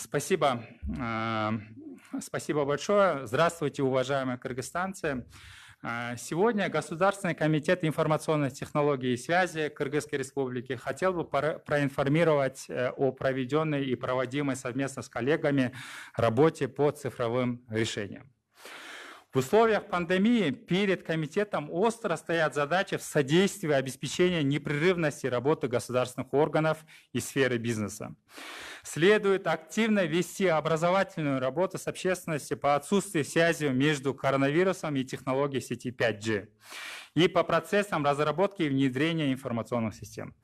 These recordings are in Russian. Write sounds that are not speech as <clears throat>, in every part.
Спасибо. А, спасибо большое. Здравствуйте, уважаемые кыргызстанцы. А, сегодня Государственный комитет информационных технологий и связи Кыргызской Республики хотел бы проинформировать э, о проведенной и проводимой совместно с коллегами работе по цифровым решениям. В условиях пандемии перед комитетом остро стоят задачи в содействии обеспечения непрерывности работы государственных органов и сферы бизнеса. Следует активно вести образовательную работу с общественностью по отсутствию связи между коронавирусом и технологией сети 5G и по процессам разработки и внедрения информационных систем.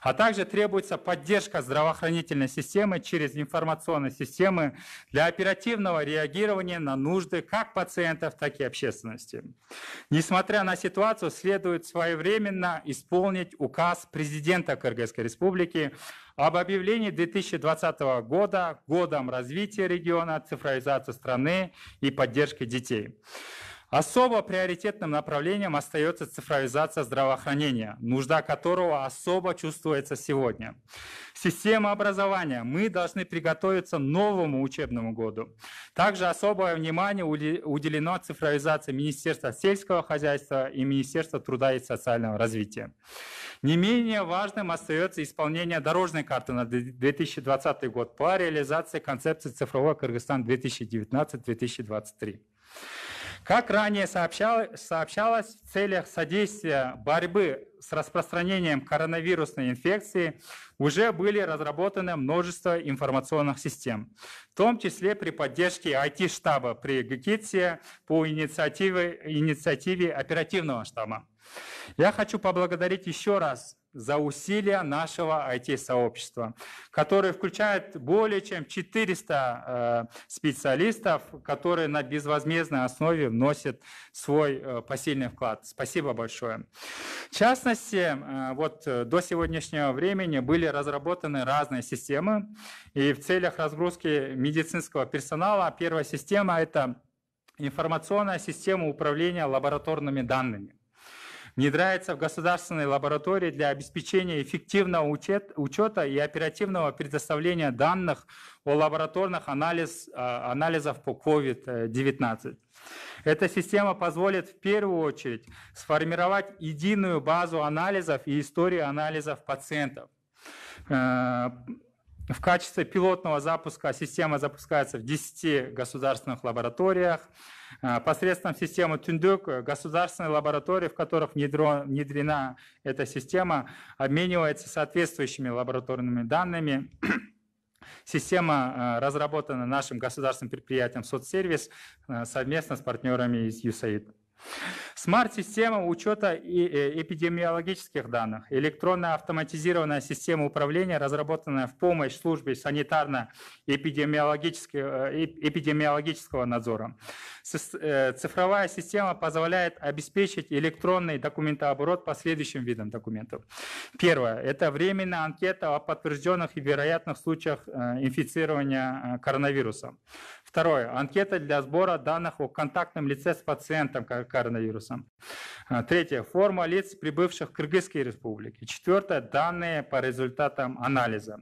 А также требуется поддержка здравоохранительной системы через информационные системы для оперативного реагирования на нужды как пациентов, так и общественности. Несмотря на ситуацию, следует своевременно исполнить указ президента Кыргызской республики об объявлении 2020 года годом развития региона, цифровизации страны и поддержки детей. Особо приоритетным направлением остается цифровизация здравоохранения, нужда которого особо чувствуется сегодня. Система образования. Мы должны приготовиться новому учебному году. Также особое внимание уделено цифровизации Министерства сельского хозяйства и Министерства труда и социального развития. Не менее важным остается исполнение дорожной карты на 2020 год по реализации концепции цифрового Кыргызстан 2019-2023». Как ранее сообщалось, в целях содействия борьбы с распространением коронавирусной инфекции уже были разработаны множество информационных систем, в том числе при поддержке IT-штаба при ГКИТСе по инициативе, инициативе оперативного штаба. Я хочу поблагодарить еще раз за усилия нашего IT-сообщества, которое включает более чем 400 э, специалистов, которые на безвозмездной основе вносят свой э, посильный вклад. Спасибо большое. В частности, э, вот до сегодняшнего времени были разработаны разные системы, и в целях разгрузки медицинского персонала первая система – это информационная система управления лабораторными данными – внедряется в государственной лаборатории для обеспечения эффективного учет, учета и оперативного предоставления данных о лабораторных анализ, а, анализах по COVID-19. Эта система позволит в первую очередь сформировать единую базу анализов и историю анализов пациентов э, в качестве пилотного запуска система запускается в 10 государственных лабораториях. Э, посредством системы Тюндюк э, государственные лаборатории, в которых внедрена эта система, обмениваются соответствующими лабораторными данными. <clears throat> Система э, разработана нашим государственным предприятием «Соцсервис» совместно с партнерами из USAID. Смарт-система учета э, эпидемиологических данных, электронная автоматизированная система управления, разработанная в помощь службе санитарно э, эпидемиологического надзора. Э, цифровая система позволяет обеспечить электронный документооборот по следующим видам документов. Первое – это временная анкета о подтвержденных и вероятных случаях инфицирования коронавирусом. Второе. Анкета для сбора данных о контактном лице с пациентом коронавирусом. А, третье. Форма лиц, прибывших в Кыргызской Республике. Четвертое. Данные по результатам анализа.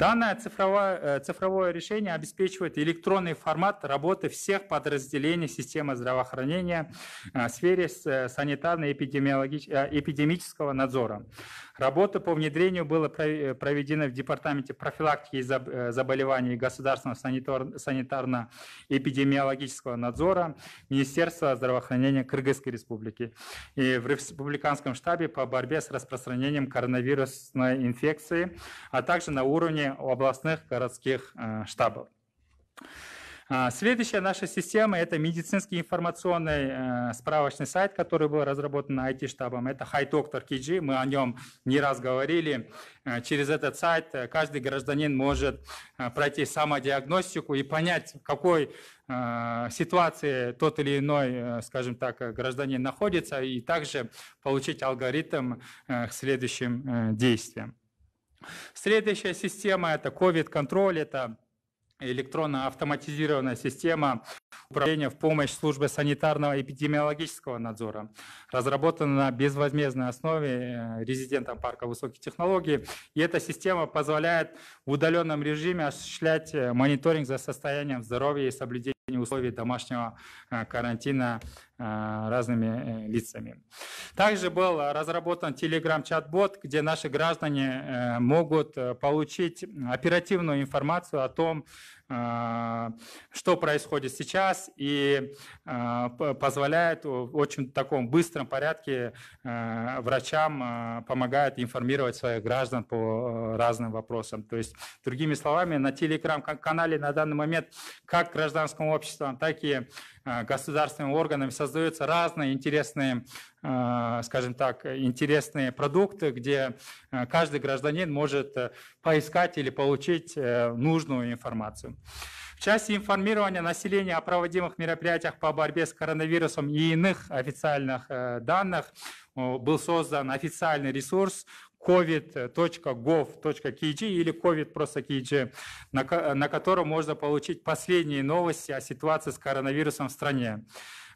Данное цифровое, э, цифровое решение обеспечивает электронный формат работы всех подразделений системы здравоохранения э, в сфере э, санитарно-эпидемического надзора. Работа по внедрению была проведена в Департаменте профилактики заболеваний государственного санитарно-эпидемиологического надзора Министерства здравоохранения Кыргызской Республики и в Республиканском штабе по борьбе с распространением коронавирусной инфекции, а также на уровне у областных городских э, штабов. А, следующая наша система – это медицинский информационный э, справочный сайт, который был разработан IT-штабом. Это High Doctor KG, мы о нем не раз говорили. Э, через этот сайт каждый гражданин может пройти самодиагностику и понять, в какой ситуации тот или иной, скажем так, гражданин находится, и также получить алгоритм к следующим действиям. Следующая система – это COVID-контроль, это электронно-автоматизированная система управления в помощь службы санитарного и эпидемиологического надзора, разработана на безвозмездной основе э, резидентом парка высоких технологий. И эта система позволяет в удаленном режиме осуществлять э, мониторинг за состоянием здоровья и соблюдение условий домашнего э, карантина э, разными э, лицами. Также был разработан телеграм-чат-бот, где наши граждане могут получить оперативную информацию о том, а, что происходит сейчас и а, позволяет в очень таком быстром порядке а, врачам помогает информировать своих граждан по разным вопросам. То есть, другими словами, на телеэкран-канале на данный момент как гражданскому обществу, так и Э, государственными органами создаются разные интересные, э, скажем так, интересные продукты, где э, каждый гражданин может поискать или получить нужную информацию. В части информирования населения о проводимых мероприятиях по борьбе с коронавирусом и иных официальных данных был создан официальный ресурс covid.gov.kg или covid просто kg, на, на котором можно получить последние новости о ситуации с коронавирусом в стране.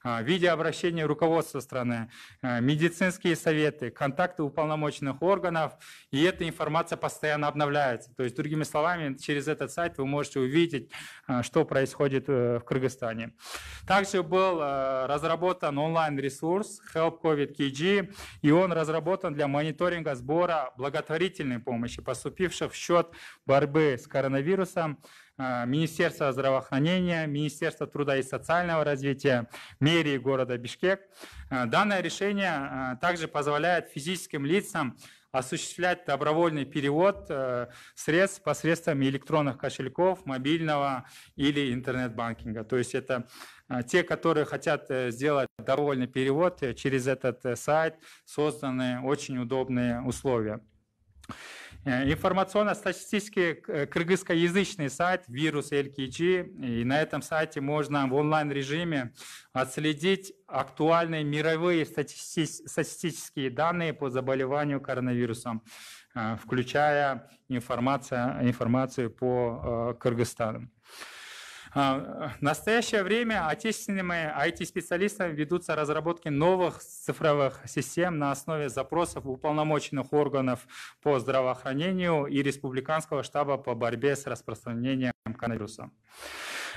А, в обращения руководства страны, а, медицинские советы, контакты уполномоченных органов, и эта информация постоянно обновляется. То есть, другими словами, через этот сайт вы можете увидеть, а, что происходит э, в Кыргызстане. Также был э, разработан онлайн-ресурс Help COVID KG, и он разработан для мониторинга сбора благотворительной помощи, поступившей в счет борьбы с коронавирусом а, Министерства здравоохранения, Министерства труда и социального развития, мэрии города Бишкек. А, данное решение а, также позволяет физическим лицам осуществлять добровольный перевод э, средств посредством электронных кошельков, мобильного или интернет-банкинга. То есть это те, которые хотят э, сделать добровольный перевод э, через этот сайт, созданы очень удобные условия. Э, информационно-статистический э, кыргызскоязычный сайт «Вирус LKG». И на этом сайте можно в онлайн-режиме отследить актуальные мировые статистические данные по заболеванию коронавирусом, э, включая информация, информацию по Кыргызстану. А, в настоящее время отечественными IT-специалистами ведутся разработки новых цифровых систем на основе запросов уполномоченных органов по здравоохранению и республиканского штаба по борьбе с распространением коронавируса.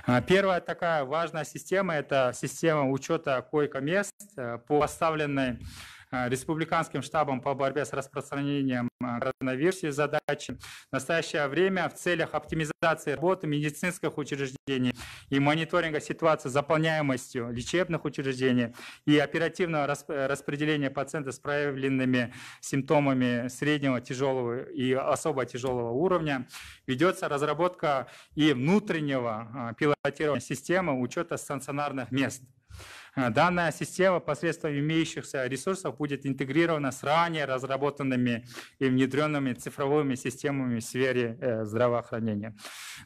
А, первая такая важная система – это система учета койко-мест э, по поставленной Э, республиканским штабом по борьбе с распространением э, коронавируса задачи. В настоящее время в целях оптимизации работы медицинских учреждений и мониторинга ситуации с заполняемостью лечебных учреждений и оперативного э, распределения пациентов с проявленными симптомами среднего, тяжелого и особо тяжелого уровня ведется разработка и внутреннего пилотирования системы учета стационарных мест Э, данная система посредством имеющихся ресурсов будет интегрирована с ранее разработанными и внедренными цифровыми системами в сфере э, здравоохранения.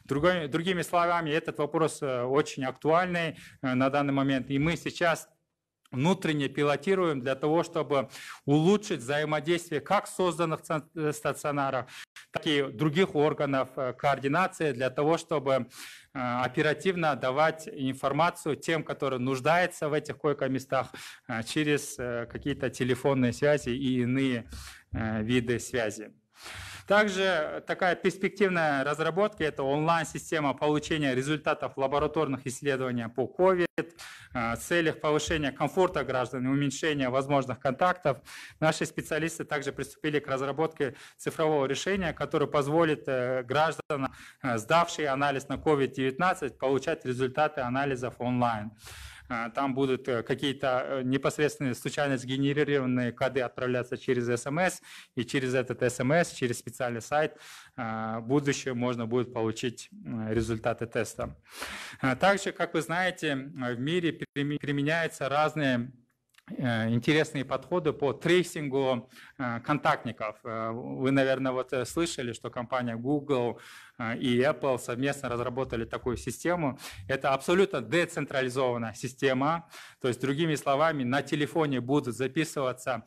Другой, другими словами, этот вопрос э, очень актуальный на данный момент, и мы сейчас внутренне пилотируем для того, чтобы улучшить взаимодействие как созданных э, стационаров, так и других органов э, координации для того, чтобы э, оперативно давать информацию тем, которые нуждаются в этих койко-местах через какие-то телефонные связи и иные виды связи. Также э, такая перспективная разработка – это онлайн-система получения результатов лабораторных исследований по COVID э, целях повышения комфорта граждан и уменьшения возможных контактов. Наши специалисты также приступили к разработке цифрового решения, которое позволит э, гражданам, сдавшие анализ на COVID-19, получать результаты анализов онлайн. А, там будут э, какие-то э, непосредственные случайно сгенерированные коды отправляться через SMS, эм и через этот SMS, эм через специальный сайт а, в будущем можно будет получить результаты теста. А, также, как вы знаете, в мире применяются разные Э, интересные подходы по трейсингу э, контактников. Э, вы, наверное, вот слышали, что компания Google и Apple совместно разработали такую систему. Это абсолютно децентрализованная система. То есть, другими словами, на телефоне будут записываться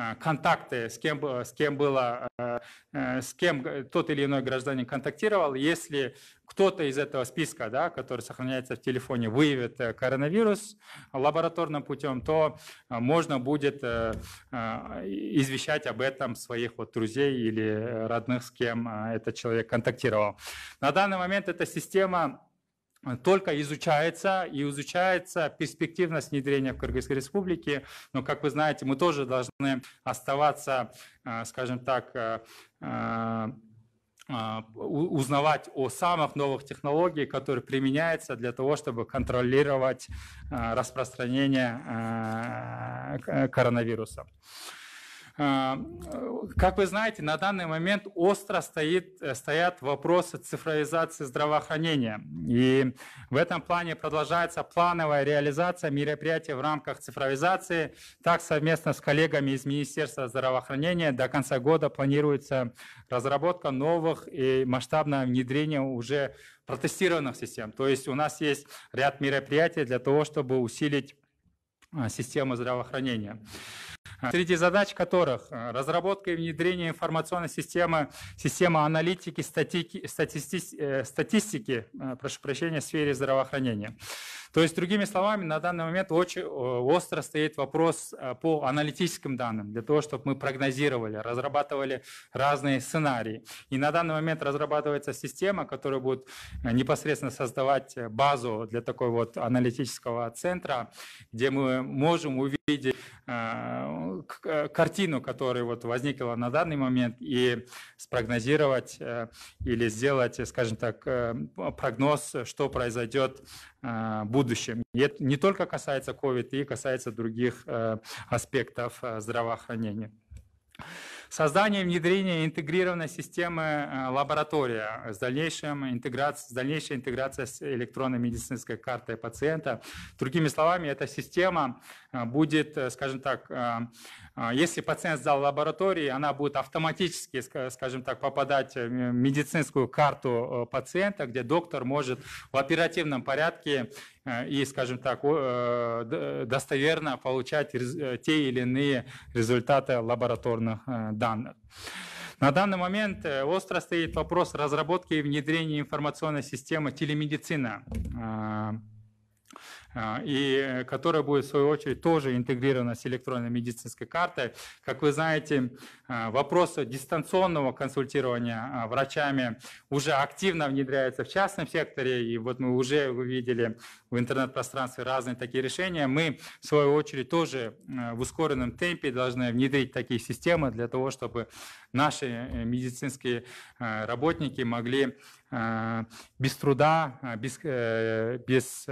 а, контакты, с кем, с кем было, э, э, с кем тот или иной гражданин контактировал, если кто-то из этого списка, да, который сохраняется в телефоне, выявит э, коронавирус лабораторным путем, то можно будет извещать об этом своих вот друзей или родных, с кем этот человек контактировал. На данный момент эта система только изучается, и изучается перспективность внедрения в Кыргызской республике. Но, как вы знаете, мы тоже должны оставаться, э, скажем так, э, э, узнавать о самых новых технологиях, которые применяются для того, чтобы контролировать распространение коронавируса. Эм, э, как вы знаете, на данный момент остро стоит, э, стоят вопросы цифровизации здравоохранения. И в этом плане продолжается плановая реализация мероприятий в рамках цифровизации. Так, совместно с коллегами из Министерства здравоохранения до конца года планируется разработка новых и масштабное внедрение уже протестированных систем. То есть у нас есть ряд мероприятий для того, чтобы усилить а, систему здравоохранения среди задач которых э, разработка и внедрение информационной системы, система аналитики, статики, статисти, э, статистики, э, прошу прощения, в сфере здравоохранения. То есть, другими словами, на данный момент очень остро стоит вопрос по аналитическим данным, для того, чтобы мы прогнозировали, разрабатывали разные сценарии. И на данный момент разрабатывается система, которая будет непосредственно создавать базу для такой вот аналитического центра, где мы можем увидеть Э, картину, которая вот возникла на данный момент, и спрогнозировать э, или сделать, скажем так, э, прогноз, что произойдет в будущем. И это не только касается COVID, и касается других аспектов здравоохранения. Создание и внедрение интегрированной системы э, лаборатория с, дальнейшим интеграцией, с дальнейшей интеграцией с электронной медицинской картой пациента. Другими словами, эта система э, будет, э, скажем так, а, если пациент сдал лаборатории, она будет автоматически, скажем так, попадать в э, медицинскую карту э, пациента, где доктор может в оперативном порядке э, и, скажем так, достоверно получать те или иные результаты лабораторных данных. На данный момент остро стоит вопрос разработки и внедрения информационной системы телемедицина а, а, и э, которая будет, в свою очередь, тоже интегрирована с электронной медицинской картой. Как вы знаете, а, вопрос дистанционного консультирования а, врачами уже активно внедряется в частном секторе, и вот мы уже увидели в интернет-пространстве разные такие решения. Мы, в свою очередь, тоже э, в ускоренном темпе должны внедрить такие системы для того, чтобы наши э, медицинские работники могли без труда, без, без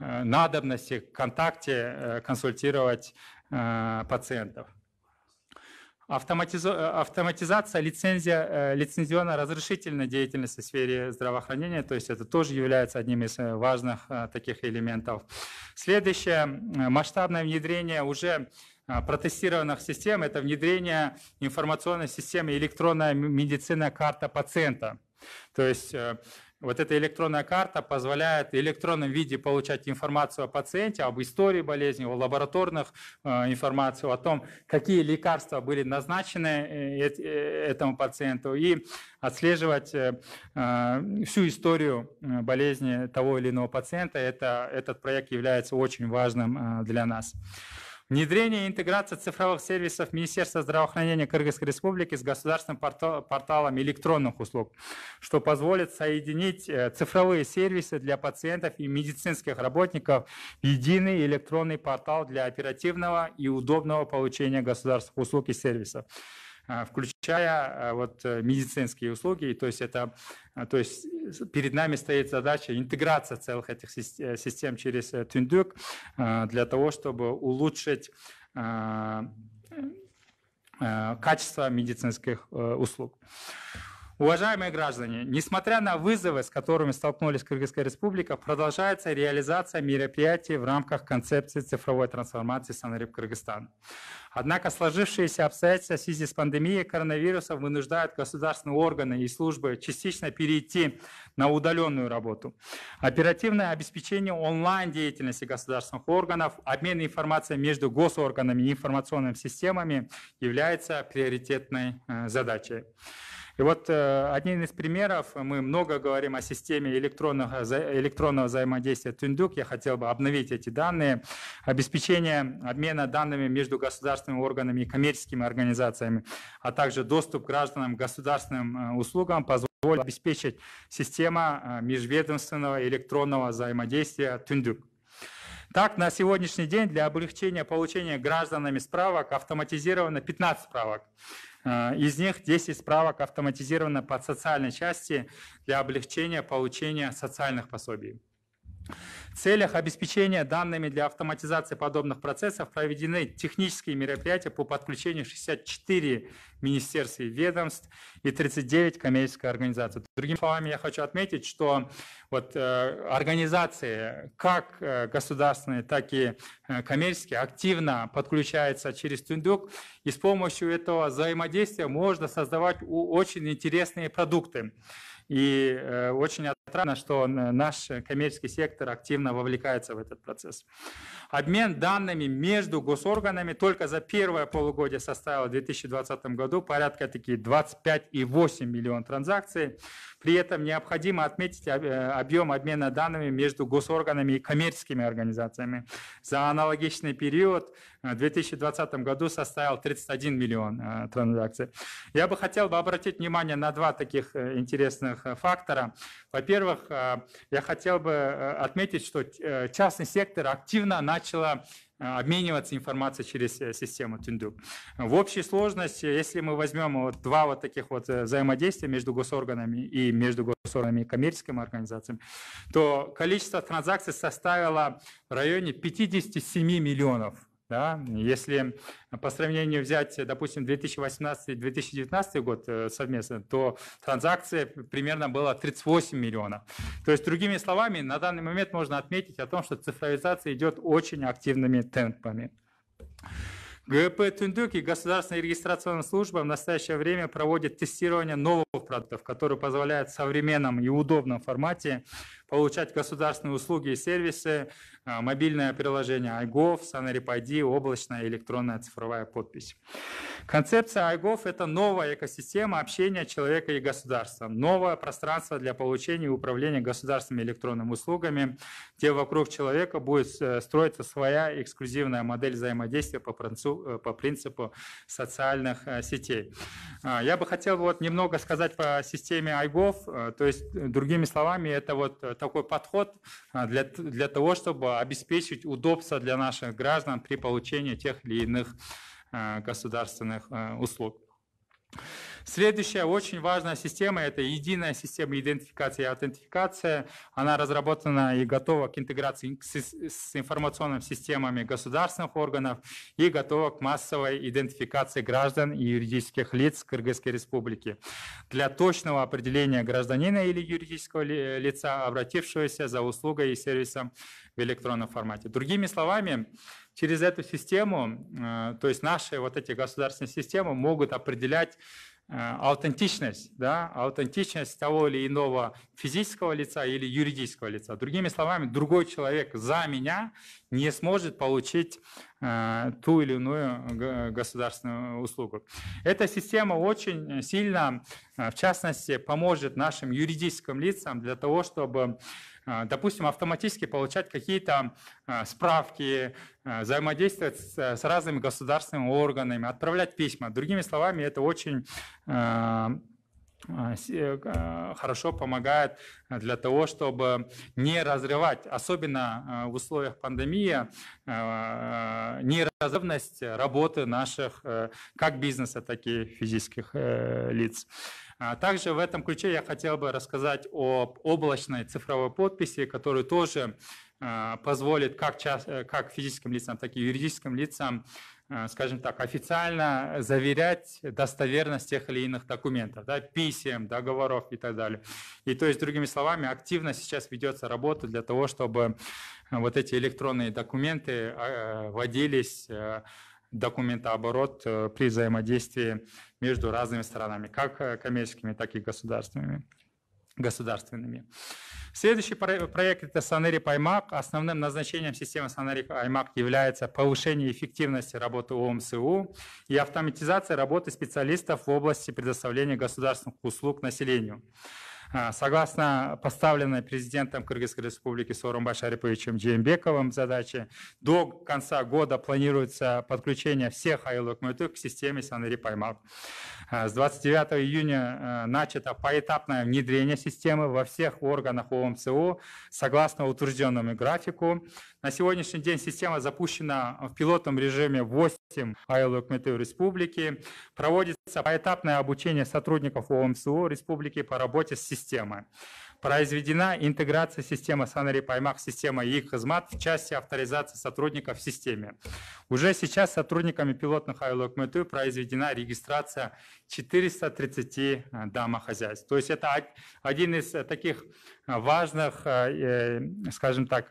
Э, надобности в контакте э, консультировать э, пациентов. Автоматизация, лицензия, лицензионно-разрешительной деятельности в сфере здравоохранения, то есть это тоже является одним из важных таких элементов. Следующее, масштабное внедрение уже протестированных систем, это внедрение информационной системы электронная медицинная карта пациента. То есть вот эта электронная карта позволяет в электронном виде получать информацию о пациенте, об истории болезни, о лабораторных э, информации, о том, какие лекарства были назначены э, э, этому пациенту, и отслеживать всю историю болезни того или иного пациента. Это, этот проект является очень важным для нас. Внедрение и интеграция цифровых сервисов Министерства здравоохранения Кыргызской Республики с государственным порталом электронных услуг, что позволит соединить э, цифровые сервисы для пациентов и медицинских работников в единый электронный портал для оперативного и удобного получения государственных услуг и сервисов э, включая э, вот медицинские услуги, то есть это, то есть перед нами стоит задача интеграция целых этих э, систем через э, Тюндюк э, для того, чтобы улучшить качество медицинских услуг. Уважаемые граждане, несмотря на вызовы, с которыми столкнулись Кыргызская республика, продолжается реализация мероприятий в рамках концепции цифровой трансформации Санариб Кыргызстана. Однако сложившиеся обстоятельства в связи с пандемией коронавируса вынуждают государственные органы и службы частично перейти на удаленную работу. Оперативное обеспечение онлайн-деятельности государственных органов, обмен информацией между госорганами и информационными системами является приоритетной э, задачей. И вот э, одним из примеров, мы много говорим о системе электронного, э, электронного взаимодействия Тундук, я хотел бы обновить эти данные. Обеспечение обмена данными между государственными органами и коммерческими организациями, а также доступ к гражданам к государственным э, услугам позволит обеспечить система э, межведомственного электронного взаимодействия Тундук. Так, на сегодняшний день для облегчения получения гражданами справок автоматизировано 15 справок. Э, из них 10 справок автоматизировано под социальной части для облегчения получения социальных пособий. В целях обеспечения данными для автоматизации подобных процессов проведены технические мероприятия по подключению 64 министерств и ведомств и 39 коммерческих организаций. Другими словами, я хочу отметить, что вот, э, организации, как э, государственные, так и э, коммерческие, активно подключаются через Тундук, и с помощью этого взаимодействия можно создавать очень интересные продукты. И э, очень Странно, что наш коммерческий сектор активно вовлекается в этот процесс. Обмен данными между госорганами только за первое полугодие составил в 2020 году порядка такие 25,8 миллион транзакций. При этом необходимо отметить объем обмена данными между госорганами и коммерческими организациями. За аналогичный период э, в 2020 году составил 31 миллион э, транзакций. Я бы хотел бы обратить внимание на два таких э, интересных фактора. Во-первых, я хотел бы отметить, что частный сектор активно начал Э, обмениваться информацией через э, систему Тинду. В общей сложности, если мы возьмем вот два вот таких вот э, взаимодействия между госорганами и между госорганами и коммерческими организациями, то количество транзакций составило в районе 57 миллионов да? Если э, по сравнению взять, э, допустим, 2018-2019 год э, совместно, то транзакция примерно была 38 миллионов. То есть, другими словами, на данный момент можно отметить о том, что цифровизация идет очень активными темпами. ГП «Тундук» и Государственная регистрационная служба в настоящее время проводит тестирование новых продуктов, которые позволяют в современном и удобном формате получать государственные услуги и сервисы, а, мобильное приложение iGov, SaneripID, облачная электронная цифровая подпись. Концепция iGov – это новая экосистема общения человека и государства, новое пространство для получения и управления государственными электронными услугами, где вокруг человека будет э, строиться своя эксклюзивная модель взаимодействия по принципу, э, по принципу социальных э, сетей. А, я бы хотел вот немного сказать по системе iGov, то есть другими словами, это вот такой подход а, для, для того, чтобы обеспечить удобство для наших граждан при получении тех или иных а, государственных а, услуг. Следующая очень важная система – это единая система идентификации и аутентификации. Она разработана и готова к интеграции с, информационными системами государственных органов и готова к массовой идентификации граждан и юридических лиц Кыргызской республики для точного определения гражданина или юридического лица, обратившегося за услугой и сервисом в электронном формате. Другими словами, через эту систему, э, то есть наши вот эти государственные системы могут определять Э, аутентичность, да, аутентичность того или иного физического лица или юридического лица. Другими словами, другой человек за меня не сможет получить э, ту или иную государственную услугу. Эта система очень сильно, э, в частности, поможет нашим юридическим лицам для того, чтобы а, допустим, автоматически получать какие-то а, справки, а, взаимодействовать с разными государственными органами, отправлять письма. Другими словами, это очень э, хорошо помогает для того, чтобы не разрывать, особенно в условиях пандемии, неразрывность работы наших э, как бизнеса, так и физических э, лиц. А также в этом ключе я хотел бы рассказать об облачной цифровой подписи, которая тоже а, позволит как, э, как физическим лицам, так и юридическим лицам, а, скажем так, официально заверять достоверность тех или иных документов, да, писем, договоров и так далее. И то есть, другими словами, активно сейчас ведется работа для того, чтобы вот эти электронные документы вводились документооборот э, при взаимодействии между разными сторонами, как э, коммерческими, так и государственными. государственными. Следующий проект – это Санери Паймак. Основным назначением системы Санери Паймак является повышение эффективности работы ОМСУ и автоматизация работы специалистов в области предоставления государственных услуг населению. А, согласно поставленной президентом Кыргызской республики Сооронбай Шариповичем Джеймбековым задаче, до конца года планируется подключение всех айлыкмытых к системе Санари Паймак. А, с 29 июня а, начато поэтапное внедрение системы во всех органах ОМЦУ согласно утвержденному графику. На сегодняшний день система запущена в пилотном режиме 8 АЭЛ Республики. Проводится поэтапное обучение сотрудников ОМСУ Республики по работе с системой. Произведена интеграция системы санэпаймах, система их хизмат в части авторизации сотрудников в системе. Уже сейчас сотрудниками пилотных айлокметы произведена регистрация 430 э, домохозяйств. То есть это один из э, таких э, важных, скажем так,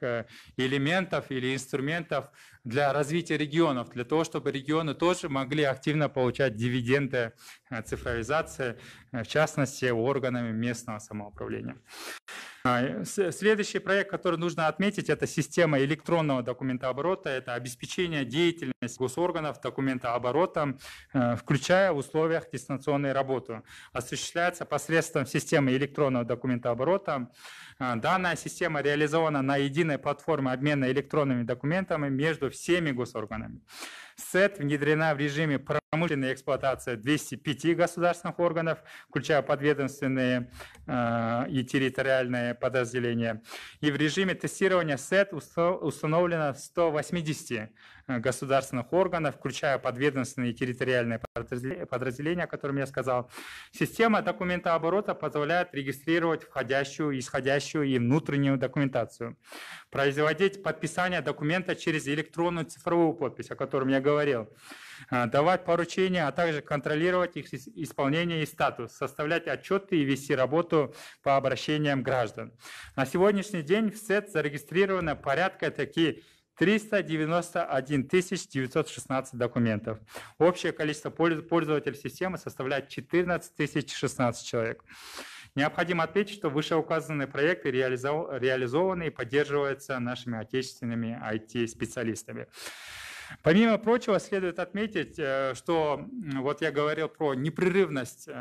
элементов или инструментов для развития регионов, для того, чтобы регионы тоже могли активно получать дивиденды э, цифровизации, э, в частности, органами местного самоуправления. А, э, следующий проект, который нужно отметить, это система электронного документооборота, это обеспечение деятельности госорганов документооборотом, включая в условиях дистанционной работы. Осуществляется посредством системы электронного документооборота, а, данная система реализована на единой платформе обмена электронными документами между всеми госорганами. СЭД внедрена в режиме промышленной эксплуатации 205 государственных органов, включая подведомственные а, и территориальные подразделения. И в режиме тестирования СЭД установлено 180 государственных органов, включая подведомственные территориальные подразделения, о котором я сказал. Система документооборота позволяет регистрировать входящую, исходящую и внутреннюю документацию, производить подписание документа через электронную цифровую подпись, о котором я говорил, а, давать поручения, а также контролировать их исполнение и статус, составлять отчеты и вести работу по обращениям граждан. На сегодняшний день в СЭД зарегистрировано порядка таких 391 916 документов. Общее количество пользователей системы составляет 14 016 человек. Необходимо отметить, что вышеуказанные проекты реализованы и поддерживаются нашими отечественными IT-специалистами. Помимо прочего, следует отметить, э, что вот я говорил про непрерывность, э,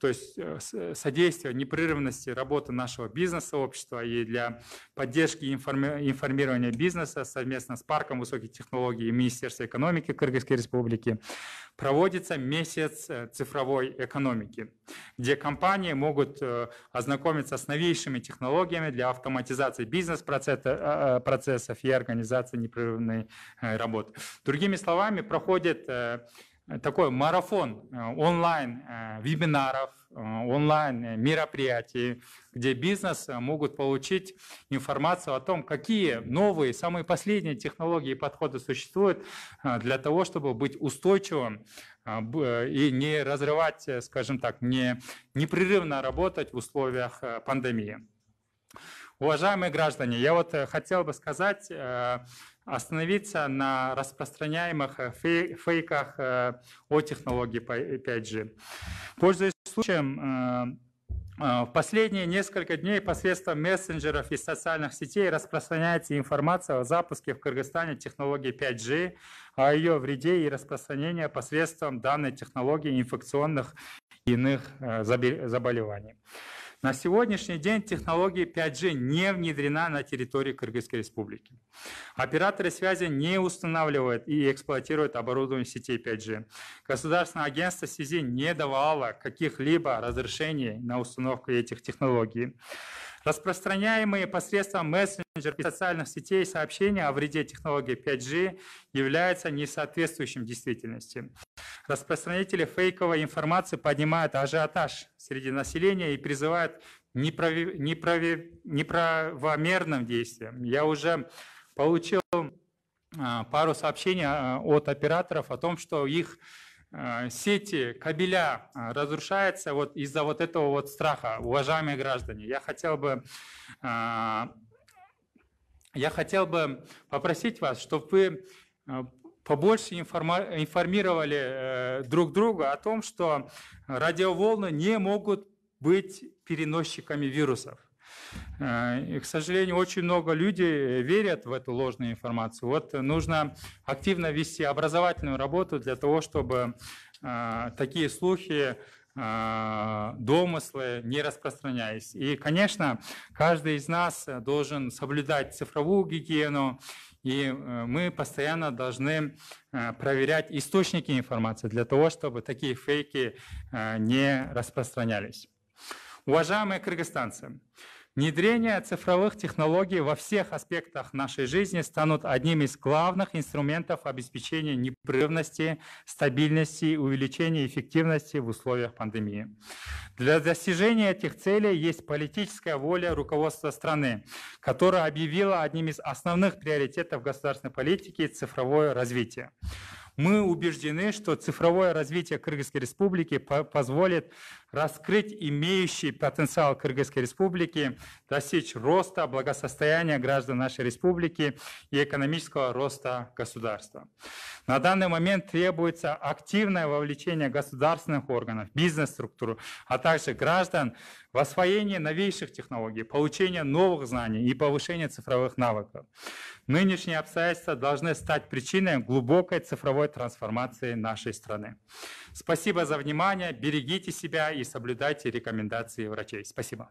то есть э, содействие непрерывности работы нашего бизнес-сообщества и для поддержки и информирования бизнеса совместно с Парком высоких технологий и Министерством экономики Кыргызской Республики проводится месяц э, цифровой экономики, где компании могут э, ознакомиться с новейшими технологиями для автоматизации бизнес-процессов э, и организации непрерывной работы. Другими словами, проходит такой марафон э, онлайн э, вебинаров, э, онлайн мероприятий, где бизнес могут получить информацию о том, какие новые, самые последние технологии и подходы существуют для того, чтобы быть устойчивым и не разрывать, скажем так, не, непрерывно работать в условиях пандемии. Уважаемые граждане, я вот хотел бы сказать остановиться на распространяемых э, фейках э, о технологии 5G. Пользуясь случаем, э, в последние несколько дней посредством мессенджеров и социальных сетей распространяется информация о запуске в Кыргызстане технологии 5G, о ее вреде и распространении посредством данной технологии инфекционных и иных заболеваний. На сегодняшний день технология 5G не внедрена на территории Кыргызской республики. Операторы связи не устанавливают и эксплуатируют оборудование сетей 5G. Государственное агентство связи не давало каких-либо разрешений на установку этих технологий. Распространяемые посредством мессенджеров и социальных сетей сообщения о вреде технологии 5G являются несоответствующим действительности. Распространители фейковой информации поднимают ажиотаж среди населения и призывают неправи, неправи, неправомерным действиям. Я уже получил а, пару сообщений а, от операторов о том, что их Э, сети, кабеля э, разрушается вот из-за вот этого вот страха, уважаемые граждане. Я хотел бы э, я хотел бы попросить вас, чтобы вы побольше информировали друг друга о том, что радиоволны не могут быть переносчиками вирусов. Э, и, к сожалению, очень много людей э, верят в эту ложную информацию. Вот э, нужно активно вести образовательную работу для того, чтобы такие слухи домыслы не распространяясь. И, конечно, каждый из нас должен соблюдать цифровую гигиену, и мы постоянно должны проверять источники информации для того, чтобы такие фейки не распространялись. Уважаемые кыргызстанцы, Внедрение цифровых технологий во всех аспектах нашей жизни станут одним из главных инструментов обеспечения непрерывности, стабильности и увеличения эффективности в условиях пандемии. Для достижения этих целей есть политическая воля руководства страны, которая объявила одним из основных приоритетов государственной политики цифровое развитие. Мы убеждены, что цифровое развитие Кыргызской республики позволит раскрыть имеющий потенциал Кыргызской республики, достичь роста благосостояния граждан нашей республики и экономического роста государства. На данный момент требуется активное вовлечение государственных органов, бизнес структуру а также граждан в освоение новейших технологий, получение новых знаний и повышение цифровых навыков. Нынешние обстоятельства должны стать причиной глубокой цифровой трансформации нашей страны. Спасибо за внимание, берегите себя и соблюдайте рекомендации врачей. Спасибо.